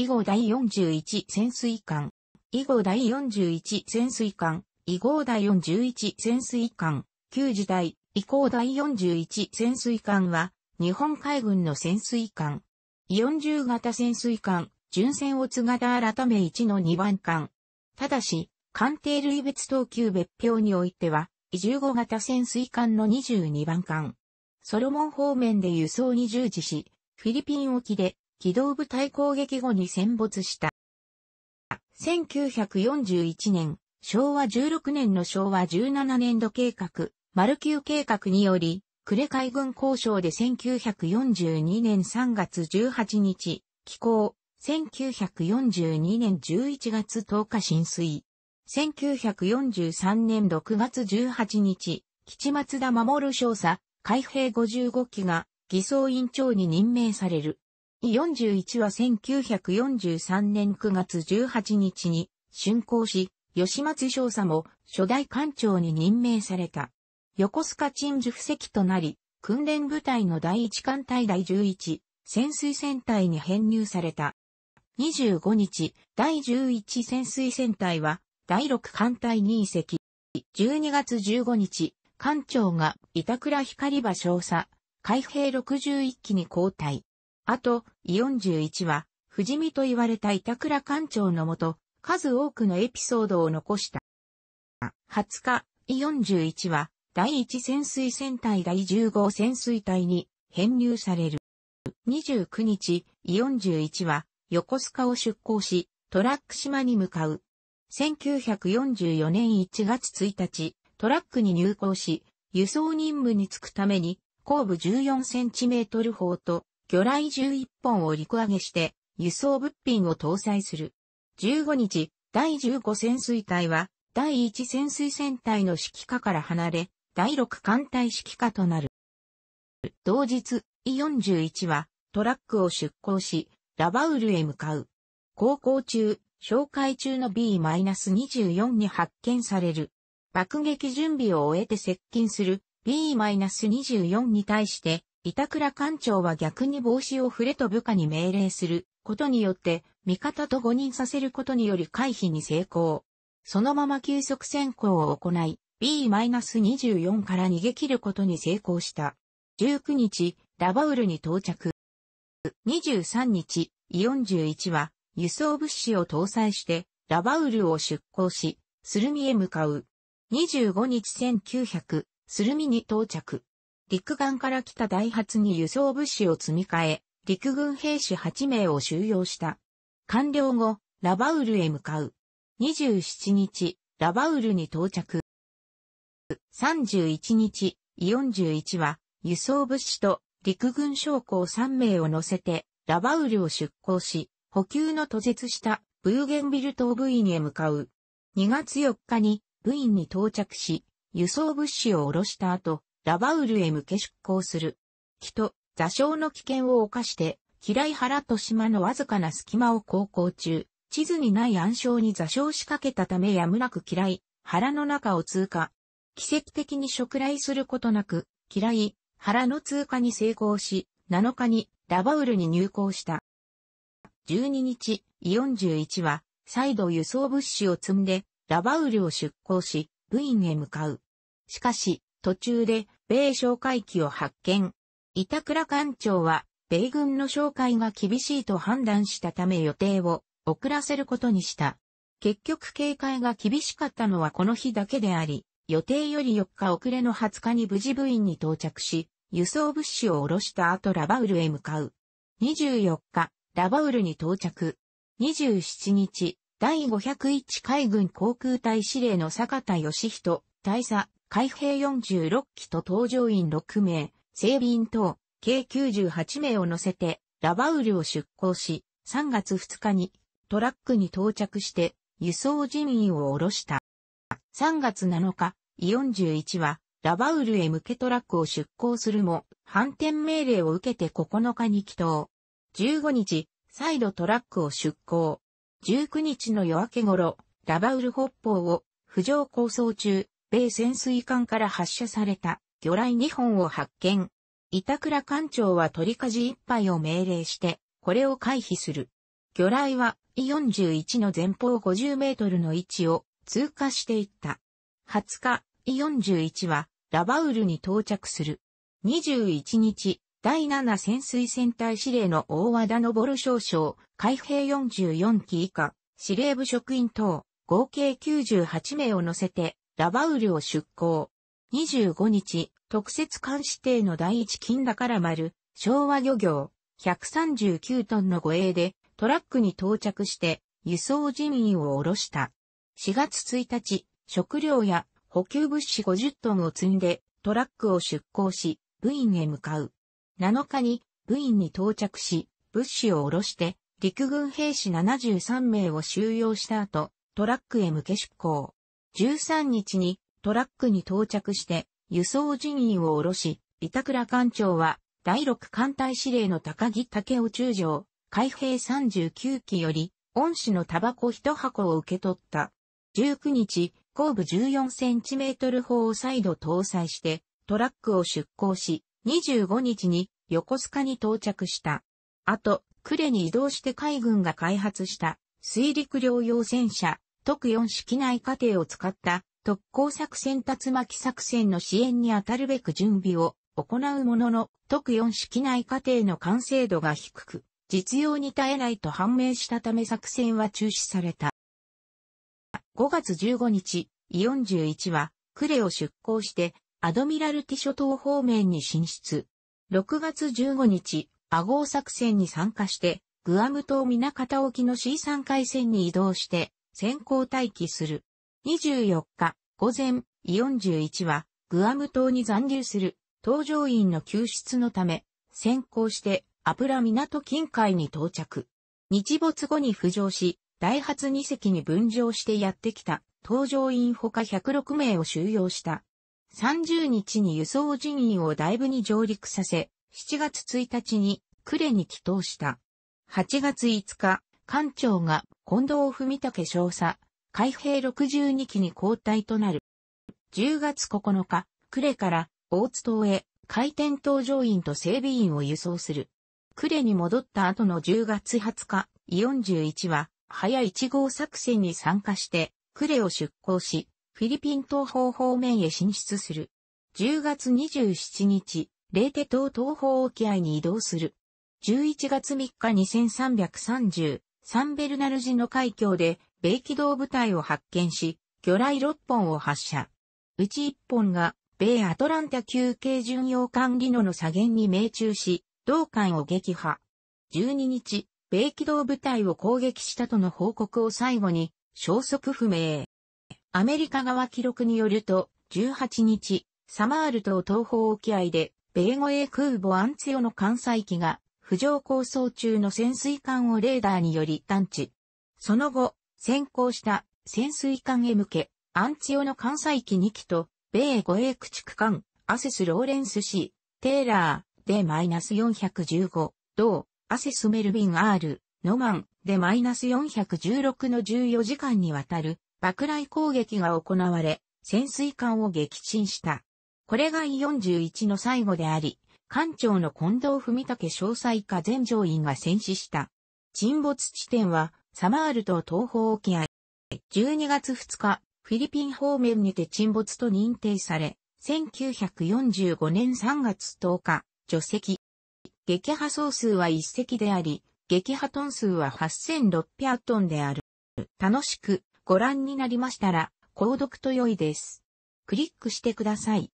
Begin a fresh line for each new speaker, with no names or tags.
以後第41潜水艦。以後第41潜水艦。以後第41潜水艦。旧時代、以降第41潜水艦は、日本海軍の潜水艦。40型潜水艦、巡船をが型改め1の2番艦。ただし、艦艇類別等級別表においては、15型潜水艦の22番艦。ソロモン方面で輸送に従事し、フィリピン沖で機動部隊攻撃後に戦没した。1941年、昭和16年の昭和17年度計画、マルキュー計画により、呉海軍交渉で1942年3月18日、寄港、1942年11月10日浸水。1943年6月18日、吉松田守少佐、海兵55機が偽装委員長に任命される。41は1943年9月18日に竣工し、吉松少佐も初代艦長に任命された。横須賀鎮守布石となり、訓練部隊の第1艦隊第11潜水船隊に編入された。25日、第11潜水船隊は第6艦隊に移籍。12月15日、艦長が板倉光場少佐、海兵61機に交代。あと、イ41は、不死身と言われた板倉艦長のもと、数多くのエピソードを残した。20日、イ41は、第1潜水船隊第10号潜水隊に編入される。29日、イ41は、横須賀を出港し、トラック島に向かう。1944年1月1日、トラックに入港し、輸送任務に就くために、後部14センチメートル砲と魚雷11本を陸揚げして、輸送物品を搭載する。15日、第15潜水隊は、第1潜水船隊の指揮下から離れ、第6艦隊指揮下となる。同日、E41 は、トラックを出港し、ラバウルへ向かう。航行中、紹介中の B-24 に発見される。爆撃準備を終えて接近する B-24 に対して板倉艦長は逆に帽子を触れと部下に命令することによって、味方と誤認させることにより回避に成功。そのまま急速先行を行い、B-24 から逃げ切ることに成功した。19日、ラバウルに到着。23日、イ41は、輸送物資を搭載して、ラバウルを出港し、スルミへ向かう。25日1900、スルミに到着。陸岸から来た大発に輸送物資を積み替え、陸軍兵士8名を収容した。完了後、ラバウルへ向かう。27日、ラバウルに到着。31日、イ41は、輸送物資と陸軍将校3名を乗せて、ラバウルを出港し、補給の途絶したブーゲンビル島部員へ向かう。2月4日に部員に到着し、輸送物資を下ろした後、ラバウルへ向け出港する。人、と座礁の危険を冒して、嫌い原と島のわずかな隙間を航行中、地図にない暗礁に座礁しかけたためやむなく嫌い原の中を通過。奇跡的に触来することなく、嫌い原の通過に成功し、7日にラバウルに入港した。12日、イオン11は、再度輸送物資を積んで、ラバウルを出港し、部員へ向かう。しかし、途中で、米哨戒機を発見。板倉艦長は、米軍の紹介が厳しいと判断したため予定を遅らせることにした。結局警戒が厳しかったのはこの日だけであり、予定より4日遅れの20日に無事部員に到着し、輸送物資を下ろした後ラバウルへ向かう。24日、ラバウルに到着。27日、第501海軍航空隊司令の坂田義人、大佐、海兵46機と搭乗員6名、整備員等、計98名を乗せて、ラバウルを出港し、3月2日にトラックに到着して、輸送人員を下ろした。3月7日、イ41は、ラバウルへ向けトラックを出港するも、反転命令を受けて9日に帰島。15日、再度トラックを出港。19日の夜明け頃、ラバウル北方を、浮上構想中、米潜水艦から発射された魚雷2本を発見。板倉艦長は取り舵1杯を命令して、これを回避する。魚雷は E41 の前方50メートルの位置を通過していった。20日、E41 はラバウルに到着する。21日、第7潜水船隊司令の大和田昇少将、海兵44機以下、司令部職員等、合計98名を乗せて、ラバウルを出港。25日、特設監視艇の第一金だから丸、昭和漁業、139トンの護衛で、トラックに到着して、輸送人員を下ろした。4月1日、食料や補給物資50トンを積んで、トラックを出港し、部員へ向かう。7日に、部員に到着し、物資を下ろして、陸軍兵士73名を収容した後、トラックへ向け出港。13日にトラックに到着して輸送人員を下ろし、板倉艦長は第6艦隊司令の高木武雄中将、海兵39機より、恩師のタバコ一箱を受け取った。19日、後部14センチメートル砲を再度搭載して、トラックを出港し、25日に横須賀に到着した。あと、呉に移動して海軍が開発した水陸両用戦車特4式内過程を使った特攻作戦竜巻作戦の支援に当たるべく準備を行うものの、特4式内過程の完成度が低く、実用に耐えないと判明したため作戦は中止された。5月15日、イ41は、クレを出港して、アドミラルティ諸島方面に進出。6月15日、アゴー作戦に参加して、グアム島港沖の C3 海戦に移動して、先行待機する。24日午前41はグアム島に残留する搭乗員の救出のため先行してアプラ港近海に到着。日没後に浮上し、ダイハツ2隻に分乗してやってきた搭乗員ほか106名を収容した。30日に輸送人員を大部に上陸させ、7月1日に呉に帰投した。8月5日、艦長が近藤文武少佐、海兵62期に交代となる。10月9日、呉から大津島へ海天搭乗員と整備員を輸送する。呉に戻った後の10月20日、イ41は、早1号作戦に参加して、呉を出港し、フィリピン東方方面へ進出する。10月27日、レーテ島東方沖合に移動する。11月3日2330、サンベルナルジの海峡で、米機動部隊を発見し、魚雷6本を発射。うち1本が、米アトランタ休憩巡洋艦リノの左舷に命中し、同艦を撃破。12日、米機動部隊を攻撃したとの報告を最後に、消息不明。アメリカ側記録によると、18日、サマール島東方沖合で、米護衛空母アンツヨの艦載機が浮上構想中の潜水艦をレーダーにより探知。その後、先行した潜水艦へ向け、アンチオの艦載機2機と、米護衛駆逐艦、アセス・ローレンス C、テーラー、でマイナス415、同、アセス・メルビン R、ノマン、でマイナス416の14時間にわたる、爆雷攻撃が行われ、潜水艦を撃沈した。これが E41 の最後であり、館長の近藤文武詳細課全乗員が戦死した。沈没地点は、サマール島東方沖合。12月2日、フィリピン方面にて沈没と認定され、1945年3月10日、除籍。撃破総数は1隻であり、撃破トン数は8600トンである。楽しくご覧になりましたら、購読と良いです。クリックしてください。